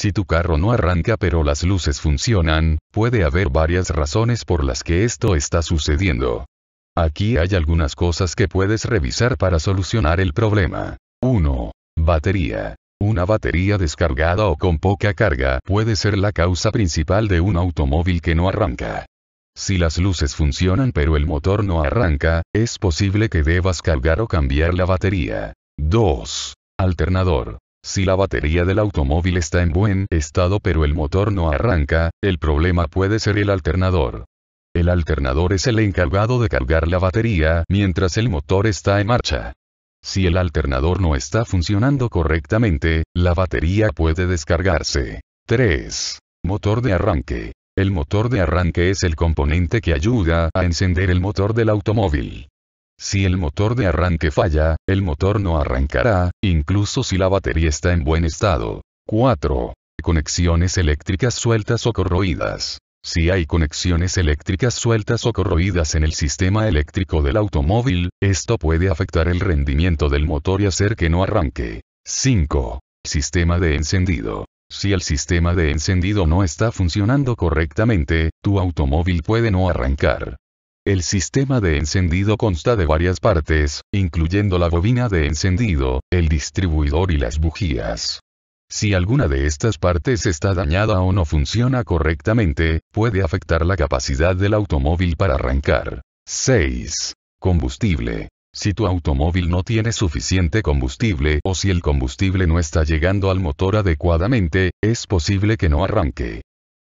Si tu carro no arranca pero las luces funcionan, puede haber varias razones por las que esto está sucediendo. Aquí hay algunas cosas que puedes revisar para solucionar el problema. 1. Batería. Una batería descargada o con poca carga puede ser la causa principal de un automóvil que no arranca. Si las luces funcionan pero el motor no arranca, es posible que debas cargar o cambiar la batería. 2. Alternador. Si la batería del automóvil está en buen estado pero el motor no arranca, el problema puede ser el alternador. El alternador es el encargado de cargar la batería mientras el motor está en marcha. Si el alternador no está funcionando correctamente, la batería puede descargarse. 3. Motor de arranque. El motor de arranque es el componente que ayuda a encender el motor del automóvil. Si el motor de arranque falla, el motor no arrancará, incluso si la batería está en buen estado. 4. Conexiones eléctricas sueltas o corroídas. Si hay conexiones eléctricas sueltas o corroídas en el sistema eléctrico del automóvil, esto puede afectar el rendimiento del motor y hacer que no arranque. 5. Sistema de encendido. Si el sistema de encendido no está funcionando correctamente, tu automóvil puede no arrancar. El sistema de encendido consta de varias partes, incluyendo la bobina de encendido, el distribuidor y las bujías. Si alguna de estas partes está dañada o no funciona correctamente, puede afectar la capacidad del automóvil para arrancar. 6. Combustible. Si tu automóvil no tiene suficiente combustible o si el combustible no está llegando al motor adecuadamente, es posible que no arranque.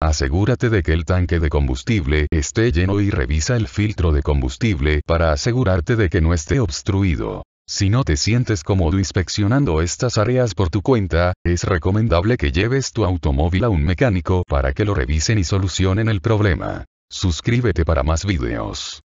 Asegúrate de que el tanque de combustible esté lleno y revisa el filtro de combustible para asegurarte de que no esté obstruido. Si no te sientes cómodo inspeccionando estas áreas por tu cuenta, es recomendable que lleves tu automóvil a un mecánico para que lo revisen y solucionen el problema. Suscríbete para más videos.